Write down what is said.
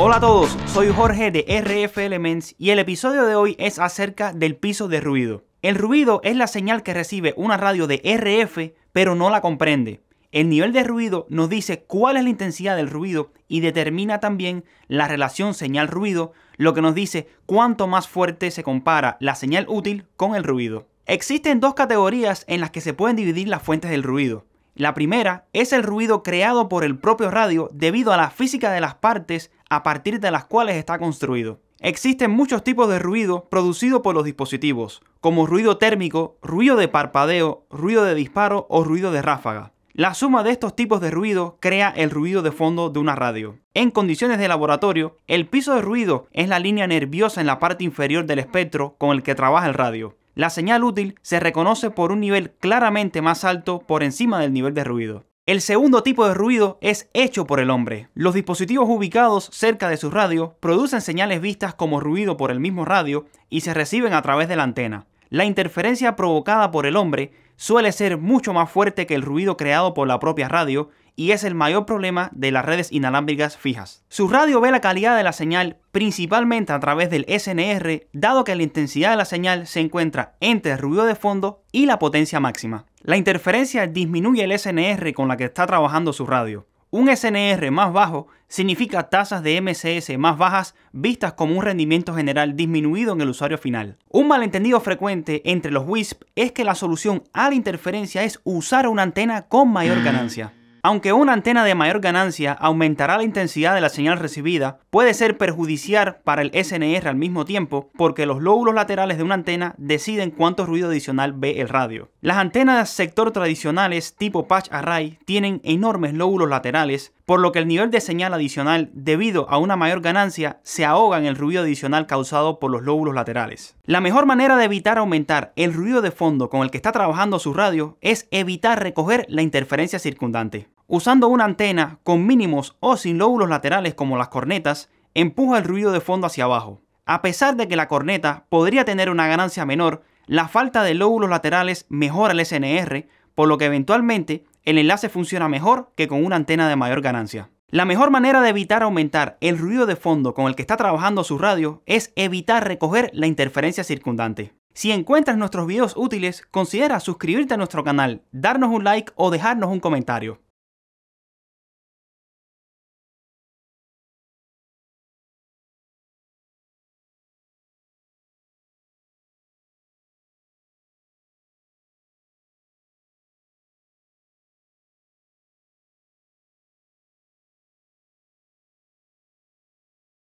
Hola a todos, soy Jorge de RF Elements y el episodio de hoy es acerca del piso de ruido. El ruido es la señal que recibe una radio de RF pero no la comprende. El nivel de ruido nos dice cuál es la intensidad del ruido y determina también la relación señal-ruido, lo que nos dice cuánto más fuerte se compara la señal útil con el ruido. Existen dos categorías en las que se pueden dividir las fuentes del ruido. La primera es el ruido creado por el propio radio debido a la física de las partes a partir de las cuales está construido. Existen muchos tipos de ruido producido por los dispositivos, como ruido térmico, ruido de parpadeo, ruido de disparo o ruido de ráfaga. La suma de estos tipos de ruido crea el ruido de fondo de una radio. En condiciones de laboratorio, el piso de ruido es la línea nerviosa en la parte inferior del espectro con el que trabaja el radio. La señal útil se reconoce por un nivel claramente más alto por encima del nivel de ruido. El segundo tipo de ruido es hecho por el hombre. Los dispositivos ubicados cerca de su radio producen señales vistas como ruido por el mismo radio y se reciben a través de la antena. La interferencia provocada por el hombre suele ser mucho más fuerte que el ruido creado por la propia radio y es el mayor problema de las redes inalámbricas fijas. Su radio ve la calidad de la señal principalmente a través del SNR, dado que la intensidad de la señal se encuentra entre el ruido de fondo y la potencia máxima. La interferencia disminuye el SNR con la que está trabajando su radio. Un SNR más bajo significa tasas de MCS más bajas vistas como un rendimiento general disminuido en el usuario final. Un malentendido frecuente entre los WISP es que la solución a la interferencia es usar una antena con mayor ganancia. Aunque una antena de mayor ganancia aumentará la intensidad de la señal recibida, puede ser perjudicial para el SNR al mismo tiempo porque los lóbulos laterales de una antena deciden cuánto ruido adicional ve el radio. Las antenas sector tradicionales tipo patch array tienen enormes lóbulos laterales por lo que el nivel de señal adicional debido a una mayor ganancia se ahoga en el ruido adicional causado por los lóbulos laterales. La mejor manera de evitar aumentar el ruido de fondo con el que está trabajando su radio es evitar recoger la interferencia circundante. Usando una antena con mínimos o sin lóbulos laterales como las cornetas, empuja el ruido de fondo hacia abajo. A pesar de que la corneta podría tener una ganancia menor, la falta de lóbulos laterales mejora el SNR, por lo que eventualmente el enlace funciona mejor que con una antena de mayor ganancia. La mejor manera de evitar aumentar el ruido de fondo con el que está trabajando su radio es evitar recoger la interferencia circundante. Si encuentras nuestros videos útiles, considera suscribirte a nuestro canal, darnos un like o dejarnos un comentario.